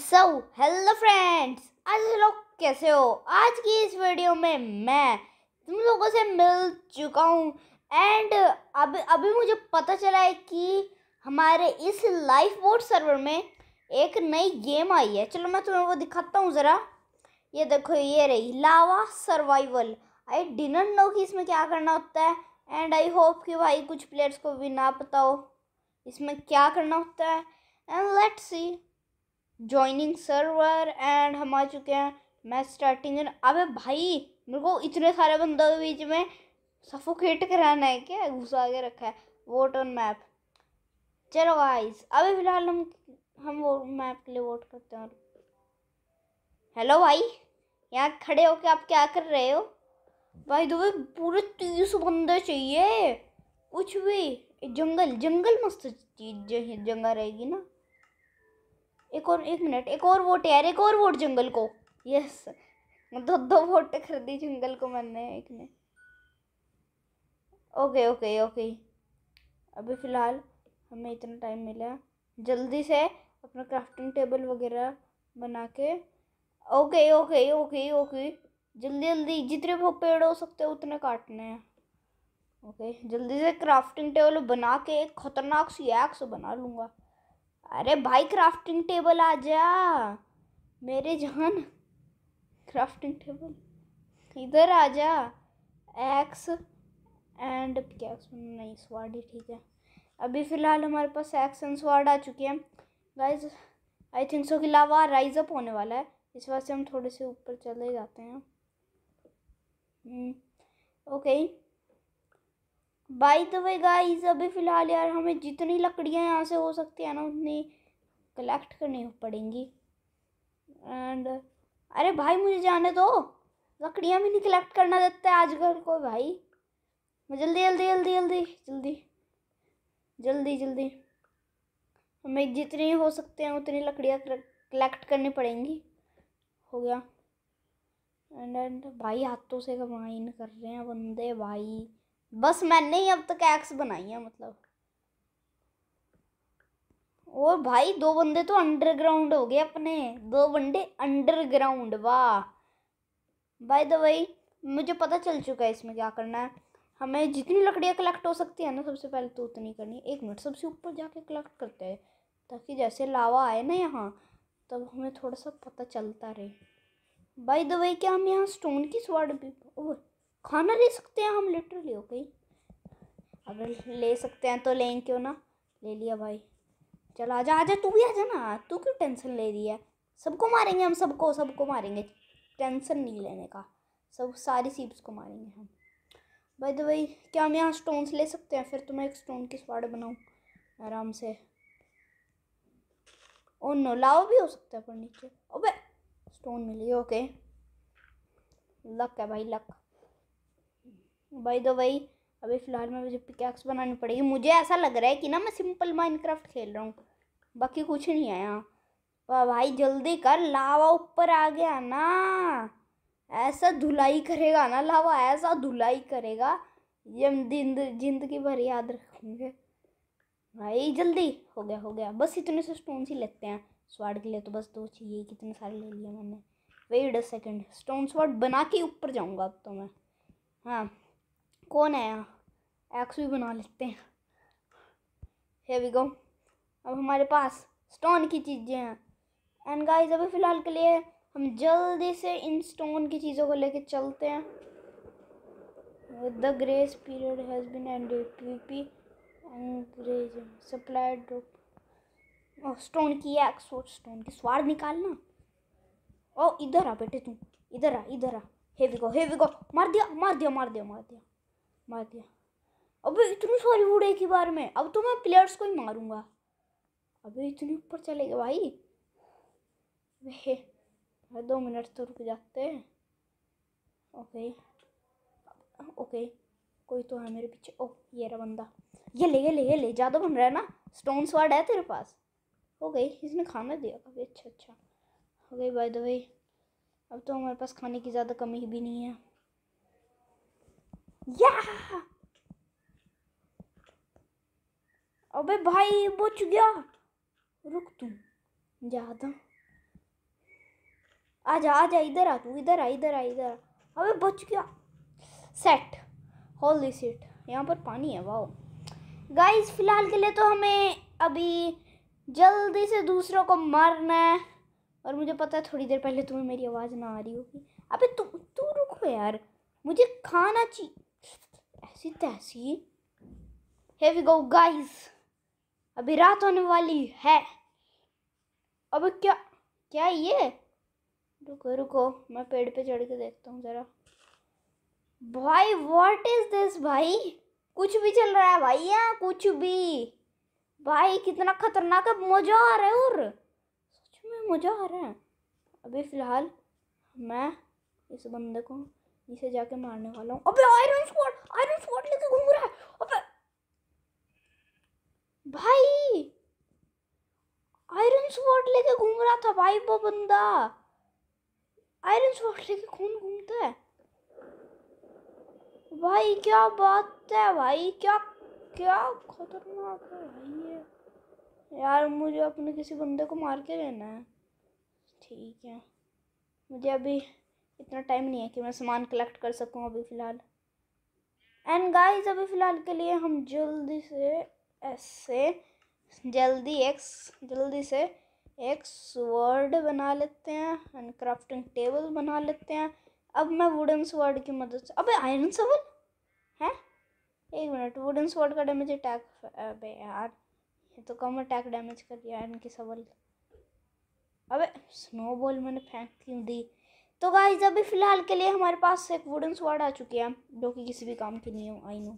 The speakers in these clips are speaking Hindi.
सो हेलो फ्रेंड्स आज लोग कैसे हो आज की इस वीडियो में मैं तुम लोगों से मिल चुका हूँ एंड अब अभी मुझे पता चला है कि हमारे इस लाइफ बोट सर्वर में एक नई गेम आई है चलो मैं तुम्हें वो दिखाता हूँ ज़रा ये देखो ये रही lava survival I didn't know कि इसमें क्या करना होता है एंड आई होप कि भाई कुछ प्लेयर्स को भी ना पता हो इसमें क्या करना होता है and let's see joining server and हम आ चुके हैं मैच स्टार्टिंग अबे भाई मेरे को इतने सारे बंदों के बीच में सफोकेट कराना है क्या घुसा के रखा है वोट ऑन मैप चलो गाइस अभी फिलहाल हम हम वो मैप के लिए वोट करते हैं हेलो भाई यहाँ खड़े होके आप क्या कर रहे हो भाई दो पूरे तीस बंदे चाहिए कुछ भी जंगल जंगल मस्त चीज जंगल रहेगी ना एक और एक मिनट एक और वोट यार एक और वोट जंगल को यस दो दो वोट खरीदी जंगल को मैंने एक ने ओके ओके ओके अभी फ़िलहाल हमें इतना टाइम मिला जल्दी से अपना क्राफ्टिंग टेबल वगैरह बना के ओके ओके ओके ओके जल्दी जल्दी जितने वो पेड़ हो सकते हैं उतने काटने हैं ओके जल्दी से क्राफ्टिंग टेबल बना के एक ख़तरनाक सी एक्स बना लूँगा अरे भाई क्राफ्टिंग टेबल आ जा मेरे जान क्राफ्टिंग टेबल इधर आ जा एक्स एंड क्या नहीं स्वाड ही ठीक है अभी फ़िलहाल हमारे पास एक्स एंड स्वाड आ चुके हैं गाइज आई थिंक सो के अलावा राइज अप होने वाला है इस वजह से हम थोड़े से ऊपर चले जाते हैं okay hmm, okay. By the way guys अभी फ़िलहाल यार हमें जितनी लकड़ियाँ यहाँ से हो सकती है ना उतनी कलेक्ट करनी पड़ेंगी एंड अरे भाई मुझे जाने दो लकड़ियाँ भी नहीं कलेक्ट करना देते आजकल को भाई जल्दी जल्दी जल्दी जल्दी जल्दी जल्दी जल्दी हमें जितनी हो सकते हैं उतनी लकड़ियाँ कलेक्ट करनी पड़ेंगी हो गया एंड एंड भाई हाथों से कमाइन कर रहे हैं बंदे भाई बस मैंने ही अब तक एक्स बनाई है मतलब और भाई दो बंदे तो अंडरग्राउंड हो गए अपने दो बंदे अंडरग्राउंड वाह बाय द वही मुझे पता चल चुका है इसमें क्या करना है हमें जितनी लकड़ियाँ कलेक्ट हो सकती है ना सबसे पहले तो उतनी करनी एक मिनट सबसे ऊपर जाके कलेक्ट करते हैं ताकि जैसे लावा आए ना यहाँ तब हमें थोड़ा सा पता चलता रहे बाय द वे क्या हम यहाँ स्टोन की स्वाड भी ओह खाना ले सकते हैं हम लिटरली ओके अगर ले सकते हैं तो लें क्यों ना ले लिया भाई चल आ जा तू भी आ जा ना तू क्यों टेंशन ले रही है सबको मारेंगे हम सबको सबको मारेंगे टेंशन नहीं लेने का सब सारी सीप्स को मारेंगे हम भाई तो भाई क्या हम यहाँ स्टोन्स ले सकते हैं फिर तो मैं एक स्टोन की स्वाड बनाऊँ आराम से ओ नो लाओ भी हो सकता है पर नीचे भाई स्टोन मिली ओके लक है भाई लक भाई दो तो भाई अभी फ़िलहाल में मुझे पिकैक्स बनानी पड़ेगी मुझे ऐसा लग रहा है कि ना मैं सिंपल माइनक्राफ्ट खेल रहा हूँ बाकी कुछ नहीं आया वाह भाई जल्दी कर लावा ऊपर आ गया ना ऐसा धुलाई करेगा ना लावा ऐसा धुलाई करेगा ये हम जिंद जिंदगी भर याद रखेंगे भाई जल्दी हो गया हो गया बस इतने से स्टोन ही लेते हैं स्वाड के लिए तो बस दो चाहिए कितने सारे ले लिए मैंने wait a second stone sword बना के ऊपर जाऊँगा अब तो मैं हाँ कौन है यहाँ एक्स भी बना लेते हैं हेवी गो अब हमारे पास स्टोन की चीज़ें हैं एंड गाइस अभी फ़िलहाल के लिए हम जल्दी से इन स्टोन की चीज़ों को लेके चलते हैं the grace period has been ended P and supply drop और स्टोन की एक्स स्टोन की स्वार निकालना ओ oh, इधर आ बेटे तू इधर आ इधर आ हेवी गो हेवी गो मार दिया मार दिया मार दिया मार दिया मार दिया अब इतनी सारी वुड एक ही बार में अब तो मैं प्लेयर्स को ही मारूंगा अभी इतनी ऊपर चले गए भाई वे दो मिनट तो रुक जाते हैं ओके ओके कोई तो है मेरे पीछे ओ ये रहा बंदा ये ले ये ले ये ले ज़्यादा बन रहा है ना स्टोन स्वाड है तेरे पास हो गई इसने खाना दिया अभी अच्छा अच्छा हो गई बाय द वे अब तो हमारे पास खाने की ज़्यादा कमी भी नहीं है या अबे भाई बच गया रुक तू ज्यादा आ जा इधर आ तू इधर आ इधर आ इधर अबे बच गया सेट होल दिस इट यहाँ पर पानी है वाओ गाइस फिलहाल के लिए तो हमें अभी जल्दी से दूसरों को मारना है और मुझे पता है थोड़ी देर पहले तुम्हें मेरी आवाज़ ना आ रही होगी अबे तू तू रुको यार मुझे खाना चाहिए ऐसी तैसी here we go guys अभी रात होने वाली है अब क्या क्या ये रुको रुको मैं पेड़ पे चढ़ के देखता हूँ ज़रा भाई व्हाट इज दिस भाई कुछ भी चल रहा है भाई यहाँ कुछ भी भाई कितना खतरनाक है मज़ा आ रहा है और सच में मज़ा आ रहा है अभी फ़िलहाल मैं इस बंदे को इसे जाके मारने वाला हूँ अबे आयरन स्क्वाड आयरन स्वॉर्ड लेके घूम रहा है पर... भाई आयरन स्वॉर्ड लेके घूम रहा था भाई वो बंदा आयरन स्वॉर्ड लेके खून घूमता है भाई क्या बात है भाई क्या क्या खतरनाक है भाई ये यार मुझे अपने किसी बंदे को मार के लेना है ठीक है मुझे अभी इतना टाइम नहीं है कि मैं सामान कलेक्ट कर सकूं अभी फ़िलहाल एंड गाइस अभी फ़िलहाल के लिए हम जल्दी से एस से जल्दी एक्स जल्दी से एक स्वर्ड बना लेते हैं एंड क्राफ्टिंग टेबल बना लेते हैं अब मैं वुडन स्वर्ड की मदद से अबे आयरन सवल है एक मिनट वुडन स्वर्ड का डैमेज अटैक अबे यार ये तो कम अटैक डैमेज कर दिया आयरन की सवल अबे स्नोबॉल मैंने फेंक क्यों दी तो गाइज अभी फ़िलहाल के लिए हमारे पास एक वुडन स्वाड आ चुकी है जो कि किसी भी काम की नहीं हो आई नो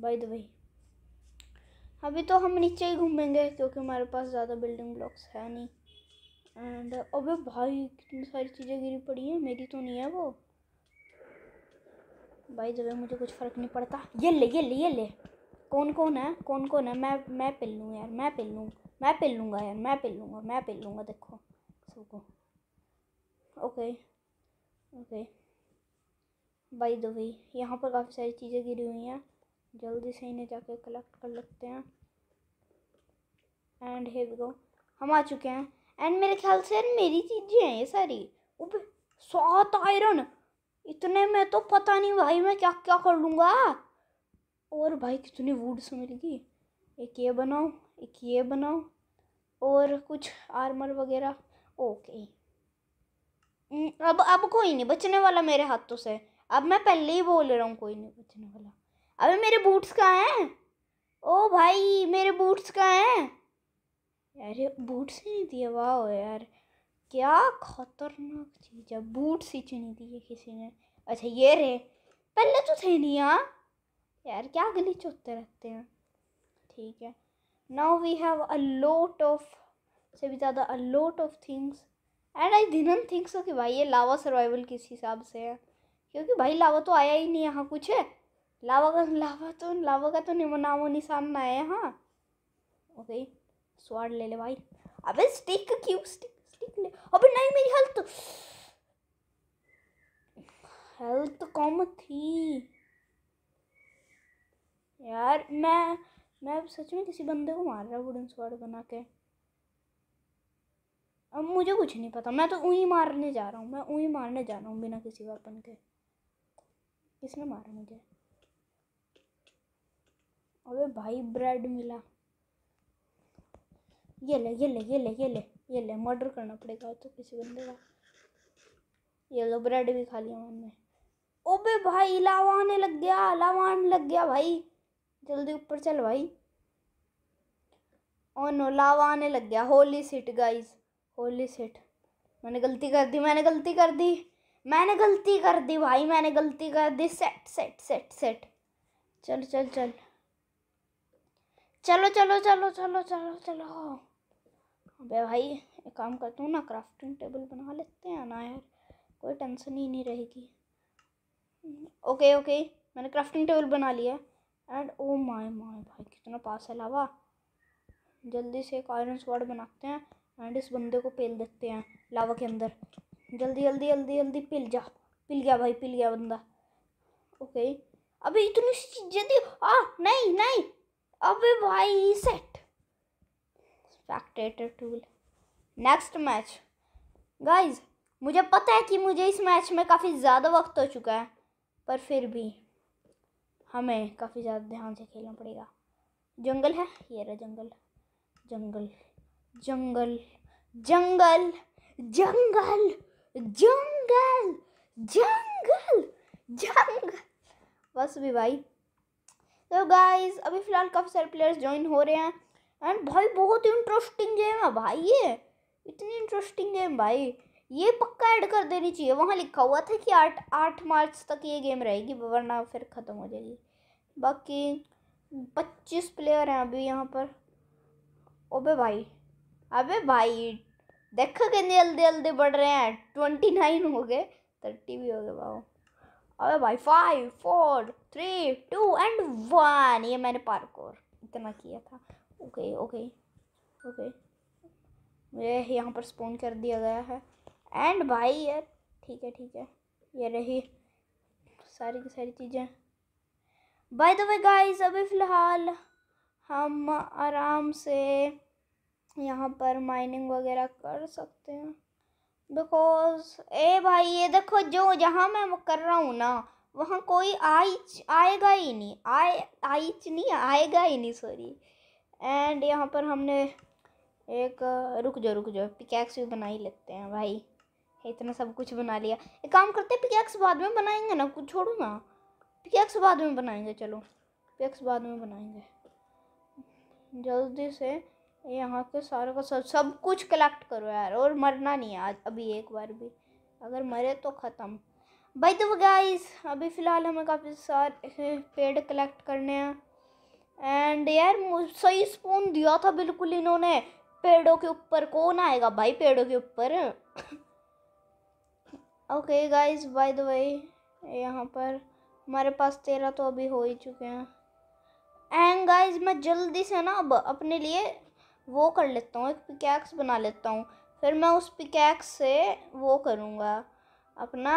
बाई द भाई अभी तो हम नीचे ही घूमेंगे क्योंकि हमारे पास ज़्यादा बिल्डिंग ब्लॉक्स है नहीं एंड अबे भाई कितनी सारी चीज़ें गिरी पड़ी हैं मेरी तो नहीं है वो भाई जब मुझे कुछ फ़र्क नहीं पड़ता ये ले ये ले ये ले कौन कौन है कौन कौन है मैं मैं पिल लूँ यार मैं पिल लूँ मैं पिल लूँगा यार मैं पिल लूँगा मैं पिल लूँगा देखो सबको okay okay by the way यहाँ पर काफ़ी सारी चीज़ें गिरी हुई हैं जल्दी से इन्हें जाके कलेक्ट कर लेते हैं एंड हे गो हम आ चुके हैं एंड मेरे ख्याल से यार मेरी चीज़ें हैं ये सारी ओबे सात आयरन इतने में तो पता नहीं भाई मैं क्या क्या कर लूँगा और भाई कितनी वुड्स मिलेगी एक ये बनाओ एक ये बनाओ और कुछ आर्मर वगैरह ओके Mm, अब अब कोई नहीं बचने वाला मेरे हाथों से अब मैं पहले ही बोल रहा हूँ कोई नहीं बचने वाला अबे मेरे बूट्स कहाँ हैं ओ भाई मेरे बूट्स कहाँ हैं अरे बूट्स ही नहीं दिए वाह यार क्या खतरनाक चीज़ है बूट्स ही नहीं दिए किसी ने अच्छा ये रहे पहले तो थे नहीं यहाँ यार क्या गली चोते रहते हैं ठीक है now we have a lot of से भी ज़्यादा a lot of things and I didn't think so कि भाई ये लावा सर्वाइवल किस हिसाब से है क्योंकि भाई लावा तो आया ही नहीं यहाँ कुछ है लावा का लावा तो लावा का तो नामो निशान ना है हाँ ओके स्वाड ले ले भाई अबे स्टिक क्यों स्टिक स्टिक ले अबे नहीं मेरी हेल्थ हेल्थ कम थी यार मैं मैं सच में किसी बंदे को मार रहा हूँ वुडन स्वाड बना के अब मुझे कुछ नहीं पता मैं तो ऊँ मारने जा रहा हूँ मैं ऊँ मारने जा रहा हूँ बिना किसी वेपन के किसने मारा मुझे अबे भाई ब्रेड मिला ये ले ये ले ये ले ये ले ये ले मर्डर करना पड़ेगा तो किसी बंदे का ये लो ब्रेड भी खा लिया मैंने ओबे भाई लावा आने लग गया लावा आने लग गया भाई जल्दी ऊपर चल भाई ओ नो लावा आने लग गया holy shit guys holy shit मैंने गलती कर दी मैंने गलती कर दी मैंने गलती कर दी भाई मैंने गलती कर दी सेट सेट सेट सेट चल चल चल चलो चलो चलो चलो चलो चलो अबे भाई एक काम करता हूँ ना क्राफ्टिंग टेबल बना लेते हैं ना यार कोई टेंशन ही नहीं रहेगी ओके ओके मैंने क्राफ्टिंग टेबल बना लिया एंड ओ माय माय भाई कितना पास है लावा जल्दी से एक आयरन स्वाड बनाते हैं एंड इस बंदे को पेल देते हैं लावा के अंदर जल्दी जल्दी जल्दी जल्दी पिल जा पिल गया भाई पिल गया बंदा ओके अबे इतनी सी चीजें दी आ नहीं नहीं अबे भाई shit spectator tool next match guys मुझे पता है कि मुझे इस मैच में काफ़ी ज़्यादा वक्त हो चुका है पर फिर भी हमें काफ़ी ज़्यादा ध्यान से खेलना पड़ेगा जंगल है ये रहा जंगल जंगल जंगल जंगल जंगल जंगल जंगल जंगल बस भी भाई तो गाइस अभी फ़िलहाल काफ़ी सारे प्लेयर्स ज्वाइन हो रहे हैं एंड भाई बहुत इंटरेस्टिंग गेम है भाई ये इतनी इंटरेस्टिंग गेम भाई ये पक्का ऐड कर देनी चाहिए वहाँ लिखा हुआ था कि आठ आठ मार्च तक ये गेम रहेगी वरना फिर ख़त्म हो जाएगी बाकी पच्चीस प्लेयर हैं अभी यहाँ पर ओबे भाई अबे भाई देखो कितने जल्दी जल्दी बढ़ रहे हैं ट्वेंटी नाइन हो गए थर्टी भी हो गए भाव अबे भाई five four three two and one ये मैंने पार्कोर इतना किया था ओके ओके ओके मुझे यहाँ पर स्पोन कर दिया गया है एंड भाई यार ठीक है ठीक है ये रही सारी की सारी चीज़ें बाय द वे गाइस अभी फ़िलहाल हम आराम से यहाँ पर माइनिंग वगैरह कर सकते हैं बिकॉज ए भाई ये देखो जो जहाँ मैं कर रहा हूँ ना वहाँ कोई आई आएगा ही नहीं आए आइच नहीं आएगा ही नहीं सॉरी एंड यहाँ पर हमने एक रुक जाओ रुक जाओ पिकैक्स भी बना ही लेते हैं भाई इतना सब कुछ बना लिया एक काम करते हैं पिकैक्स बाद में बनाएंगे ना कुछ छोड़ो ना पिकैक्स बाद में बनाएंगे चलो पिकैक्स बाद में बनाएंगे जल्दी से यहाँ के सारे का सब सब कुछ कलेक्ट करो यार और मरना नहीं है आज अभी एक बार भी अगर मरे तो ख़त्म भाई तो गाइस अभी फ़िलहाल हमें काफ़ी सारे पेड़ कलेक्ट करने हैं एंड यार सही स्पून दिया था बिल्कुल इन्होंने पेड़ों के ऊपर कौन आएगा भाई पेड़ों के ऊपर okay guys by the way यहाँ पर हमारे पास तेरह तो अभी हो ही चुके हैं एंड गाइस मैं जल्दी से ना अब अपने लिए वो कर लेता हूँ एक पिकैक्स बना लेता हूँ फिर मैं उस पिकैक्स से वो करूँगा अपना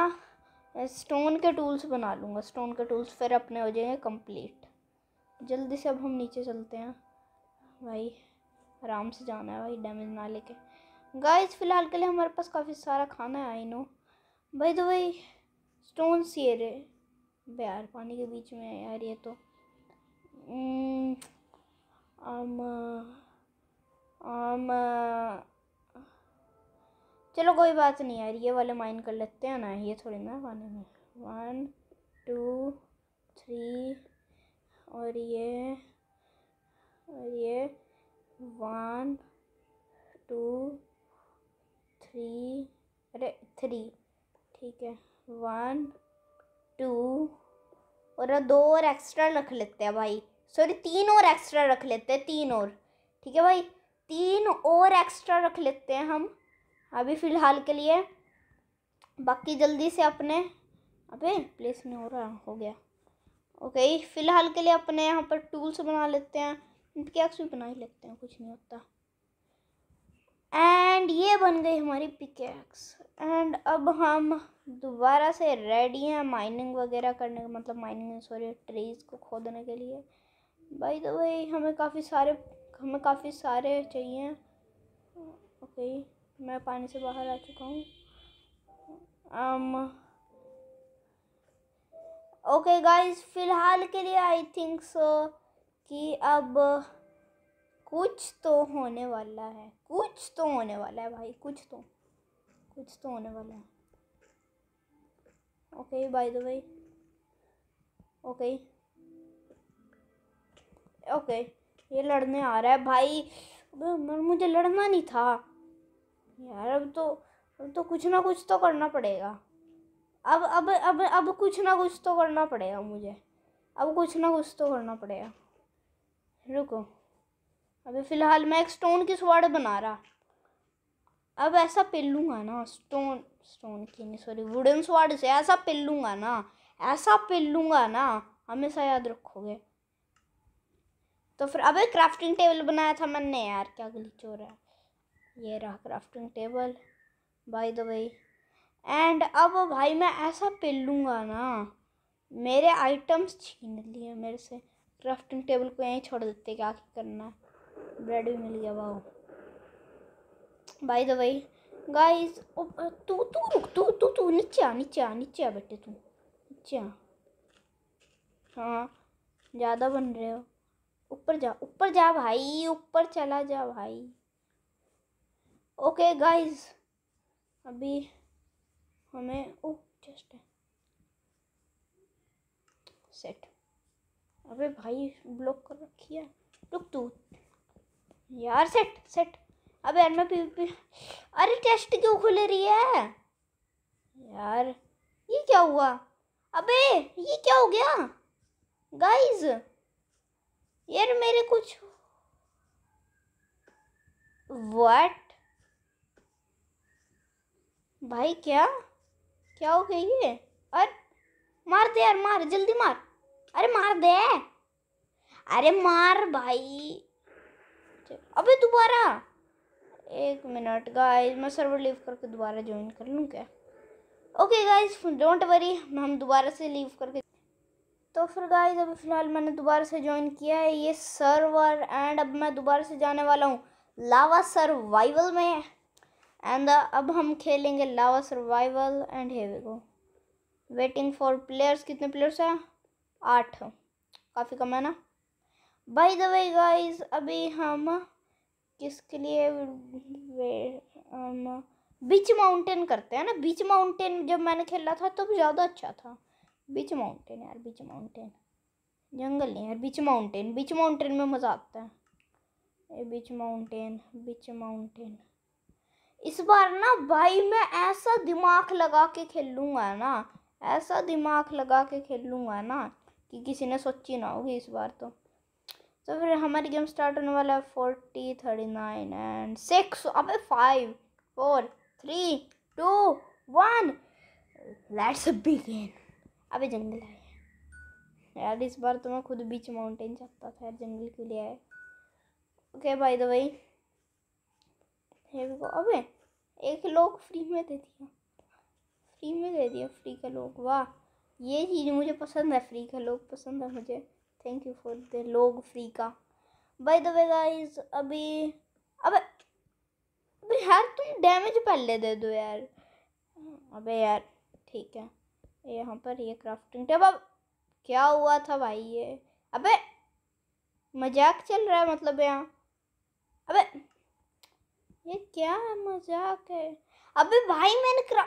स्टोन के टूल्स बना लूँगा स्टोन के टूल्स फिर अपने हो जाएंगे कंप्लीट जल्दी से अब हम नीचे चलते हैं भाई आराम से जाना है भाई डैमेज ना लेके गाइस फ़िलहाल के लिए हमारे पास काफ़ी सारा खाना है आई नो भाई तो भाई स्टोन रहे बार पानी के बीच में यार ये तो आम आम um, uh, चलो कोई बात नहीं यार ये वाले माइन कर लेते हैं ना ये थोड़ी ना खाने में वन टू थ्री और ये और ये वन टू थ्री अरे थ्री ठीक है वन टू और दो और एक्स्ट्रा रख लेते हैं भाई सॉरी तीन और एक्स्ट्रा रख लेते हैं तीन और ठीक है भाई तीन और एक्स्ट्रा रख लेते हैं हम अभी फ़िलहाल के लिए बाकी जल्दी से अपने अबे प्लेस नहीं हो रहा हो गया ओके फ़िलहाल के लिए अपने यहाँ पर टूल्स बना लेते हैं एक्स भी बना ही लेते हैं कुछ नहीं होता एंड ये बन गई हमारी पिकैक्स एंड अब हम दोबारा से रेडी हैं माइनिंग वगैरह करने का मतलब माइनिंग सॉरी ट्रीज़ को खोदने के लिए भाई तो भाई हमें काफ़ी सारे हमें काफ़ी सारे चाहिए ओके मैं पानी से बाहर आ चुका हूँ ओके गाइस फ़िलहाल के लिए आई थिंक सो कि अब कुछ तो होने वाला है कुछ तो होने वाला है भाई कुछ तो कुछ तो होने वाला है okay by the way okay okay ये लड़ने आ रहा है भाई मगर मुझे लड़ना नहीं था यार अब तो अब तो कुछ ना कुछ तो करना पड़ेगा अब अब अब अब कुछ ना कुछ तो करना पड़ेगा मुझे अब कुछ ना कुछ तो करना पड़ेगा रुको अभी फ़िलहाल मैं एक स्टोन की स्वाड बना रहा अब ऐसा पिलूँगा ना स्टोन स्टोन की नहीं सॉरी वुडन स्वाड से ऐसा पिलूँगा ना ऐसा पिलूँगा ना हमेशा याद रखोगे तो फिर अबे क्राफ्टिंग टेबल बनाया था मैंने यार क्या ग्लिच हो रहा है ये रहा क्राफ्टिंग टेबल बाय द भाई एंड अब भाई मैं ऐसा पिल लूँगा ना मेरे आइटम्स छीन लिए मेरे से क्राफ्टिंग टेबल को यहीं छोड़ देते क्या करना है ब्रेड भी मिल गया वाह बाय द भाई गाइस तू तू रुक तू तू तू नीचे आ नीचे आ नीचे आ बेटे तू नीचे आ हाँ ज़्यादा बन रहे हो ऊपर जा ऊपर जा भाई ऊपर चला जा भाई ओके गाइस अभी हमें ओ जस्ट सेट अबे भाई ब्लॉक कर रखी है रुक तू यार सेट सेट अबे यार मैं पी अरे टेस्ट क्यों खुल रही है यार ये क्या हुआ अबे ये क्या हो गया गाइस यार मेरे कुछ वट भाई क्या क्या हो गया ये अरे मार दे यार मार जल्दी मार अरे मार दे अरे मार भाई अबे दोबारा एक मिनट गाइस मैं सर्वर लीव करके दोबारा ज्वाइन कर लूँ क्या ओके गाइस डोंट वरी हम दोबारा से लीव करके तो फिर गाइज अभी फ़िलहाल मैंने दोबारा से ज्वाइन किया है ये सर्वर एंड अब मैं दोबारा से जाने वाला हूँ लावा सर्वाइवल में एंड uh, अब हम खेलेंगे लावा सर्वाइवल एंड हेवी को वेटिंग फॉर प्लेयर्स कितने प्लेयर्स हैं आठ काफ़ी कम है ना बाय द वे गाइस अभी हम किसके लिए बीच माउंटेन करते हैं ना बीच माउंटेन जब मैंने खेला था तो ज़्यादा अच्छा था बीच माउंटेन यार बीच माउंटेन जंगल नहीं यार बीच माउंटेन बीच माउंटेन में मज़ा आता है बीच माउंटेन बीच माउंटेन इस बार ना भाई मैं ऐसा दिमाग लगा के खेलूँगा ना ऐसा दिमाग लगा के खेलूँगा ना कि किसी ने सोची ना होगी इस बार तो तो फिर हमारी गेम स्टार्ट होने वाला है forty thirty nine and six अब five four three two one let's begin अबे जंगल है यार इस बार तो मैं खुद बीच माउंटेन सकता था यार जंगल के लिए आए ओके बाय द वे अबे एक लोग फ्री में दे दिया फ्री में दे दिया फ्री का लोग वाह ये चीज़ मुझे पसंद है फ्री का लोग पसंद है मुझे थैंक यू फॉर द लोग फ्री का बाय द वे गाइस अभी अबे अबे यार तुम डैमेज पहले दे दो यार अबे यार ठीक है यहाँ पर ये क्राफ्टिंग टेबल क्या हुआ था भाई ये अबे मजाक चल रहा है मतलब यहाँ अबे ये क्या है मजाक है अबे भाई मैंने क्रा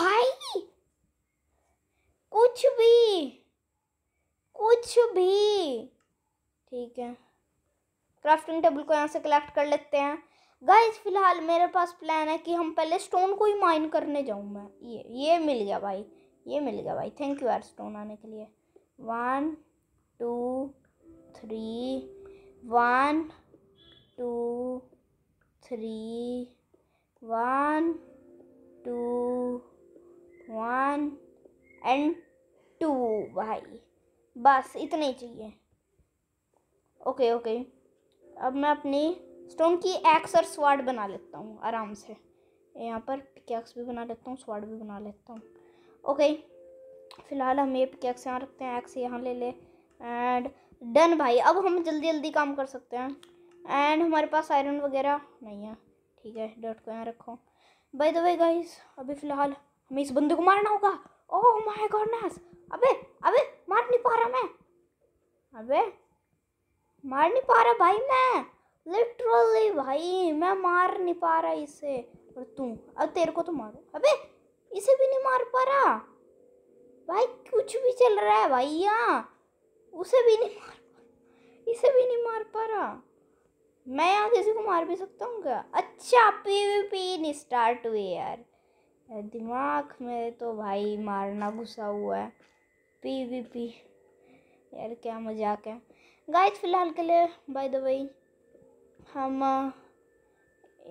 भाई कुछ भी कुछ भी ठीक है क्राफ्टिंग टेबल को यहाँ से कलेक्ट कर लेते हैं गाइस फिलहाल मेरे पास प्लान है कि हम पहले स्टोन को ही माइन करने जाऊँ मैं ये ये मिल गया भाई ये मिल गया भाई थैंक यू यार स्टोन आने के लिए one two three one two three one two one and two भाई बस इतना ही चाहिए ओके ओके अब मैं अपनी स्टोन की एक्स और स्वाड बना लेता हूँ आराम से यहाँ पर पिकैक्स भी बना लेता हूँ स्वाड भी बना लेता हूँ ओके फ़िलहाल हम ये पिकैक्स यहाँ रखते हैं एक्स यहाँ ले ले एंड डन भाई अब हम जल्दी जल्दी काम कर सकते हैं एंड हमारे पास आयरन वगैरह नहीं है ठीक है डॉट को यहाँ रखो बाय द वे गाइस अभी फ़िलहाल हमें इस बंदे को मारना होगा ओह माय गॉडनेस अबे अबे मार नहीं पा रहा मैं अबे मार नहीं पा रहा भाई मैं लिटरली भाई मैं मार नहीं पा रहा इसे और तू अब तेरे को तो मारो अबे इसे भी नहीं मार पा रहा भाई कुछ भी चल रहा है भाई यहाँ उसे भी नहीं मार पा इसे भी नहीं मार पा रहा मैं यहाँ किसी को मार भी सकता हूँ क्या अच्छा पी वी पी नहीं स्टार्ट हुए यार दिमाग में तो भाई मारना घुसा हुआ है पी वी पी यार क्या मजाक है गाइस फ़िलहाल के लिए बाय द वे हम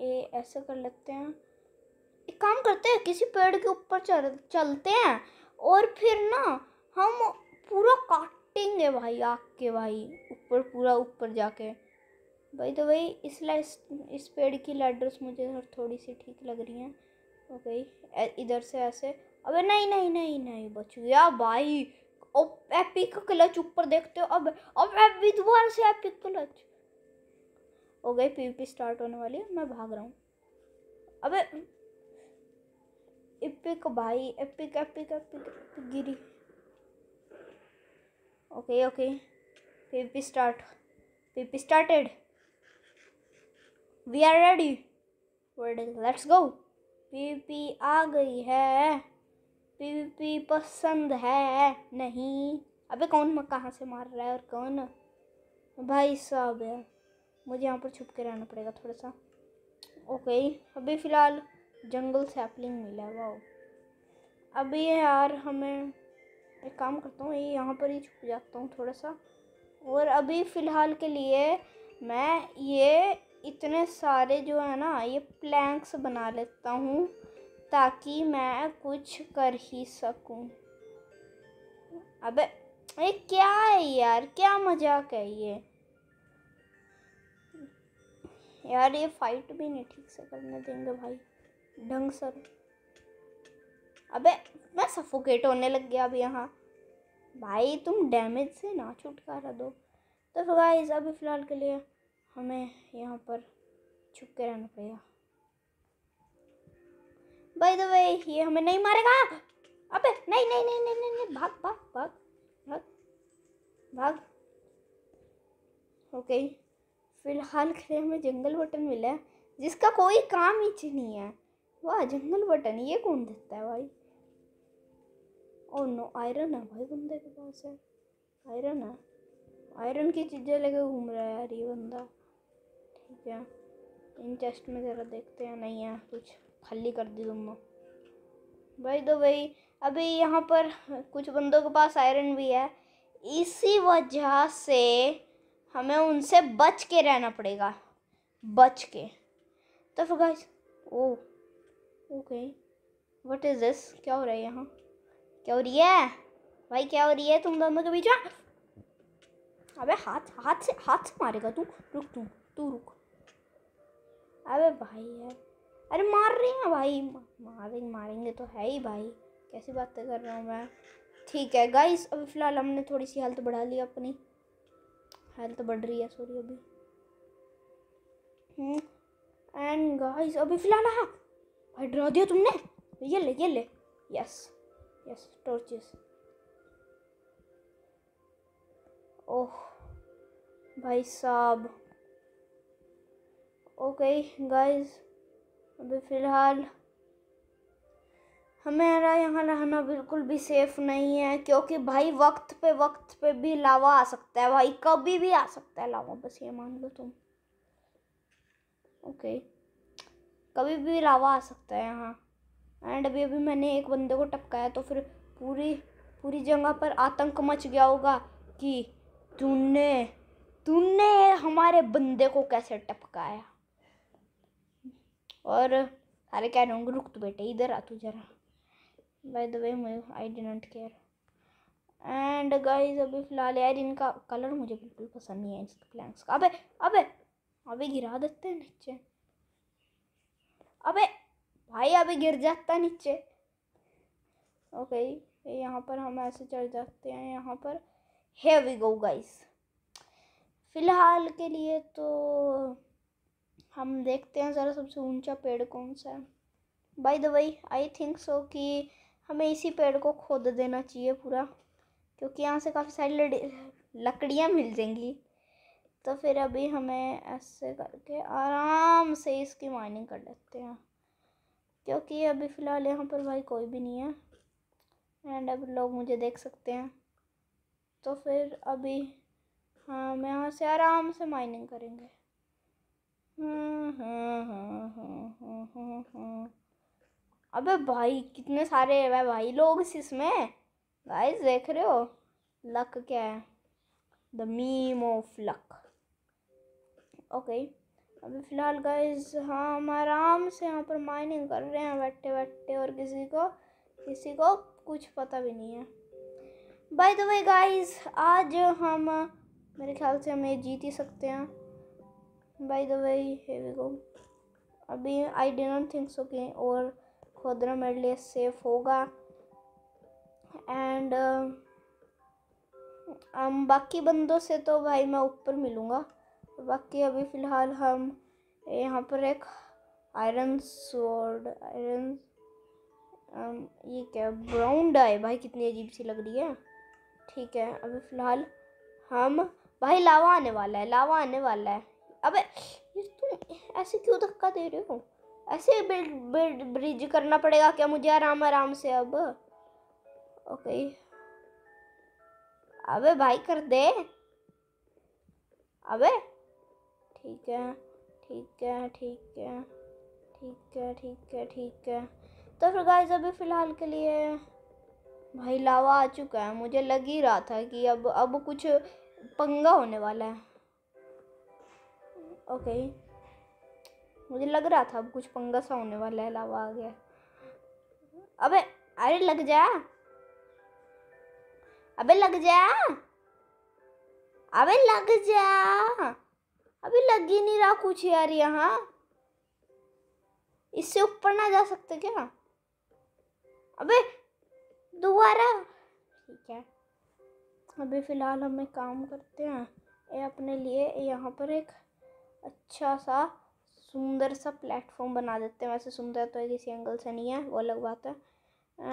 ये ऐसे कर लेते हैं एक काम करते हैं किसी पेड़ के ऊपर चल चलते हैं और फिर ना हम पूरा काटेंगे भाई आग के भाई ऊपर पूरा ऊपर जाके भाई तो भाई इसलिए इस, इस पेड़ की लैडर्स मुझे थोड़ी सी ठीक लग रही हैं ओके इधर से ऐसे अबे नहीं नहीं नहीं नहीं बचू या भाई अब एपिक क्लच ऊपर देखते हो अब अब एपिक दोबारा से एपिक क्लच हो गई पी स्टार्ट होने वाली है मैं भाग रहा हूँ अब इपिक भाई एपिक एपिक एपिक, गिरी okay okay P start P started we are ready let's go P आ गई है पी पसंद है नहीं अबे कौन कहाँ से मार रहा है और कौन भाई साहब है मुझे यहाँ पर छुप के रहना पड़ेगा थोड़ा सा ओके अभी फ़िलहाल जंगल सैपलिंग मिला है वाह अभी यार हमें एक काम करता हूँ ये यहाँ पर ही छुप जाता हूँ थोड़ा सा और अभी फ़िलहाल के लिए मैं ये इतने सारे जो है ना ये प्लैंक्स बना लेता हूँ ताकि मैं कुछ कर ही सकूँ अबे ये क्या है यार क्या मजाक है ये यार ये फाइट भी नहीं ठीक से करने देंगे भाई ढंग सर अबे मैं सफोकेट होने लग गया अभी यहाँ भाई तुम डैमेज से ना छुटकारा दो तो गाइस अभी फ़िलहाल के लिए हमें यहाँ पर छुप के रहना पड़ेगा भाई तो भाई ये हमें नहीं मारेगा अबे नहीं नहीं नहीं नहीं नहीं, नहीं भाग भाग भाग भाग भाग ओके okay. फ़िलहाल के लिए हमें जंगल बटन मिला है जिसका कोई काम ही नहीं है वाह जंगल बटन ये कौन देता है भाई और नो आयरन है भाई बंदे के पास है आयरन है आयरन की चीज़ें लेके घूम रहा है यार ये बंदा ठीक है इन चेस्ट में ज़रा देखते हैं नहीं है कुछ खाली कर दी तुम भाई दो भाई अभी यहाँ पर कुछ बंदों के पास आयरन भी है इसी वजह से हमें उनसे बच के रहना पड़ेगा बच के तो फिर guys oh okay what is this क्या हो रहा है यहाँ क्या हो रही है भाई क्या हो रही है तुम दोनों के बीच में अबे हाथ हाथ से हाथ से मारेगा तू रुक तू तू रुक अबे भाई यार अरे मार रहे हैं भाई मारेंगे मारेंगे तो है ही भाई कैसी बातें कर रहा हूँ मैं ठीक है गाइस अभी फ़िलहाल हमने थोड़ी सी हालत बढ़ा ली अपनी हेल्थ तो बढ़ रही है सॉरी अभी एंड हम्म, गाइस अभी फिलहाल हाँ भाई डरा दिया तुमने ये ले ये ले यस यस टॉर्चेस ओह भाई साहब ओके गाइस अभी फ़िलहाल हमारा यहाँ रहना बिल्कुल भी सेफ़ नहीं है क्योंकि भाई वक्त पे वक्त पे भी लावा आ सकता है भाई कभी भी आ सकता है लावा बस ये मान लो तुम ओके कभी भी लावा आ सकता है यहाँ एंड अभी अभी मैंने एक बंदे को टपकाया तो फिर पूरी पूरी जगह पर आतंक मच गया होगा कि तूने तूने हमारे बंदे को कैसे टपकाया और अरे कह रहे होंगे रुक तो बेटे इधर आ तू जरा बाय द वे मैं I D not care and guys अभी फ़िलहाल यार इनका कलर मुझे बिल्कुल पसंद नहीं है इसके प्लैंक्स का अबे अबे अबे गिरा देते हैं नीचे अबे भाई अबे गिर जाता नीचे ओके यहाँ पर हम ऐसे चढ़ जाते हैं यहाँ पर है वी गो गाइस फ़िलहाल के लिए तो हम देखते हैं ज़रा सबसे ऊंचा पेड़ कौन सा है by the way I think so कि हमें इसी पेड़ को खोद देना चाहिए पूरा क्योंकि यहाँ से काफ़ी सारी लकड़ियाँ मिल जाएंगी तो फिर अभी हमें ऐसे करके आराम से इसकी माइनिंग कर लेते हैं क्योंकि अभी फ़िलहाल यहाँ पर भाई कोई भी नहीं है एंड अब लोग मुझे देख सकते हैं तो फिर अभी हाँ हम यहाँ से आराम से माइनिंग करेंगे हाँ हाँ हाँ हाँ हाँ हाँ हाँ अबे भाई कितने सारे है भाई लोग इसमें गाइस देख रहे हो लक क्या है the meme of luck okay अभी फ़िलहाल गाइस हाँ हम आराम से यहाँ पर माइनिंग कर रहे हैं बैठे बैठे और किसी को किसी को कुछ पता भी नहीं है बाय द वे गाइस आज हम मेरे ख्याल से हमें जीत ही सकते हैं by the way we go अभी आई डिनट थिंक सो के और खोदना मेरे लिए सेफ होगा एंड uh, हम बाकी बंदों से तो भाई मैं ऊपर मिलूँगा बाकी अभी फ़िलहाल हम यहाँ पर एक आयरन सोड आयरन ये क्या ब्राउन डाय भाई कितनी अजीब सी लग रही है ठीक है अभी फ़िलहाल हम भाई लावा आने वाला है लावा आने वाला है अबे तुम ऐसे क्यों धक्का दे रहे हो ऐसे बिल्ड बिल्ड ब्रिज करना पड़ेगा क्या मुझे आराम आराम से अब ओके अबे भाई कर दे अबे ठीक है ठीक है ठीक है ठीक है ठीक है ठीक है तो फिर गाइज अभी फ़िलहाल के लिए भाई लावा आ चुका है मुझे लग ही रहा था कि अब अब कुछ पंगा होने वाला है ओके मुझे लग रहा था अब कुछ पंगा सा होने वाला है लावा आ गया अबे अरे लग जा अबे लग जा अबे लग जा अबे लग ही नहीं रहा कुछ यार यहाँ इससे ऊपर ना जा सकते क्या अबे दोबारा ठीक है अभी फ़िलहाल हमें काम करते हैं ये अपने लिए यहाँ पर एक अच्छा सा सुंदर सा प्लेटफॉर्म बना देते हैं वैसे सुंदर तो किसी एंगल से नहीं है वो अलग बात है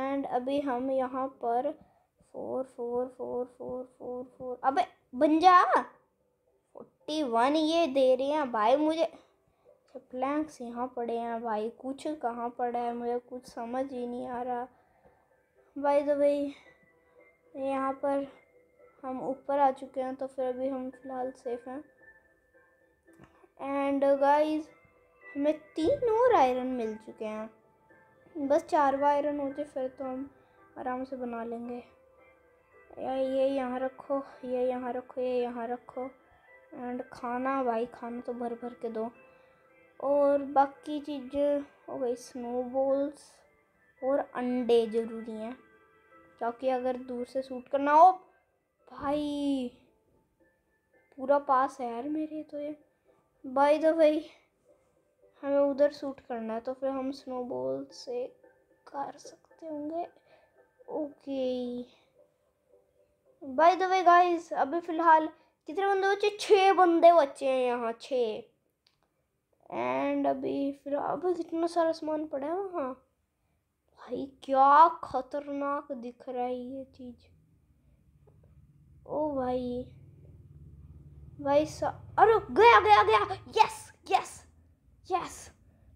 एंड अभी हम यहाँ पर four four four four four four बन जा फोर्टी वन ये दे रहे हैं भाई मुझे प्लैंक्स अच्छा यहाँ पड़े हैं भाई कुछ कहाँ पड़ा है मुझे कुछ समझ ही नहीं आ रहा भाई तो भाई यहाँ पर हम ऊपर आ चुके हैं तो फिर अभी हम फिलहाल सेफ हैं एंड गाइस हमें तीन और आयरन मिल चुके हैं बस चारवा आयरन होते फिर तो हम आराम से बना लेंगे या ये यहाँ रखो ये यहाँ रखो ये यहाँ रखो एंड खाना भाई खाना तो भर भर के दो और बाकी चीज़ें हो गई स्नोबॉल्स और अंडे ज़रूरी हैं क्योंकि अगर दूर से सूट करना हो भाई पूरा पास है यार मेरे तो ये बाय द भाई हमें उधर सूट करना है तो फिर हम स्नोबॉल से कर सकते होंगे okay by the way guys अभी फ़िलहाल कितने बंदे बचे छः बंदे बचे हैं यहाँ छः एंड अभी फिर अभी कितना सारा सामान पड़ा है वहाँ भाई क्या खतरनाक दिख रहा है ये चीज़ ओ भाई भाई सा अरे गया गया गया यस यस यस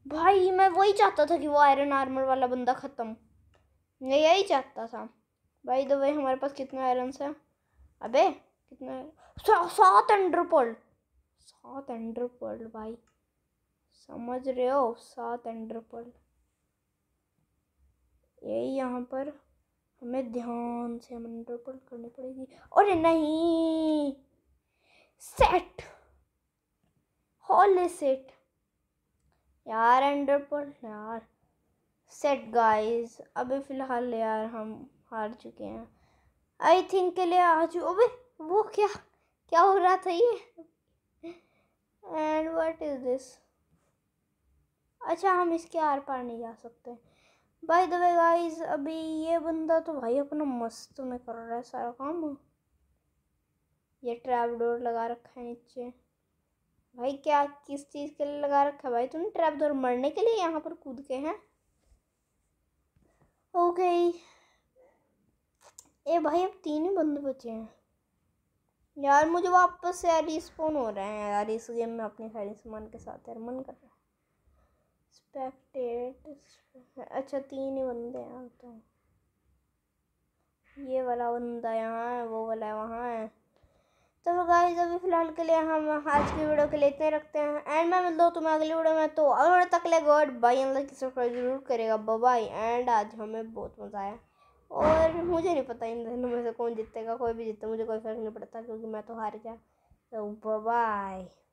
भाई मैं वही चाहता था कि वो आयरन आर्मर वाला बंदा ख़त्म मैं यही चाहता था भाई दो भाई हमारे पास कितने आयरन है अबे कितने सात अंडरपोल्ड सात अंडरपोल्ड भाई समझ रहे हो सात अंडरपोल्ड यही यहाँ पर हमें ध्यान से हम अंडरपोल्ड करनी पड़ेगी और नहीं सेट हॉल सेट यार एंडर पर यार सेट गाइस अभी फ़िलहाल यार हम हार चुके हैं आई थिंक के लिए आज अबे वो क्या क्या हो रहा था ये एंड व्हाट इज़ दिस अच्छा हम इसके आर पार नहीं जा सकते बाय द वे गाइस अभी ये बंदा तो भाई अपना मस्त में कर रहा है सारा काम ये ट्रैप डोर लगा रखा है नीचे भाई क्या किस चीज़ के लिए लगा रखा है भाई तुमने ट्रैप दौर मरने के लिए यहाँ पर कूद के हैं ओके ए भाई अब तीन ही बंदे बचे हैं यार मुझे वापस से यार रिस्पोन हो रहे हैं यार इस गेम में अपने सारे सामान के साथ यार मन कर रहा है स्पेक्टेट अच्छा तीन ही बंदे हैं तो ये वाला बंदा यहाँ है वो वाला वहाँ है तो गाइस अभी फिलहाल के लिए हम आज की वीडियो के लिए इतने रखते हैं एंड मैं मिल दो तुम्हें अगली वीडियो में तो और तक ले गॉड बाई अल्लाह की सब्सक्राइब जरूर करेगा बाय एंड आज हमें बहुत मज़ा आया और मुझे नहीं पता इन दोनों में से कौन जीतेगा कोई भी जीते मुझे कोई फर्क नहीं पड़ता क्योंकि मैं तो हार गया तो बाय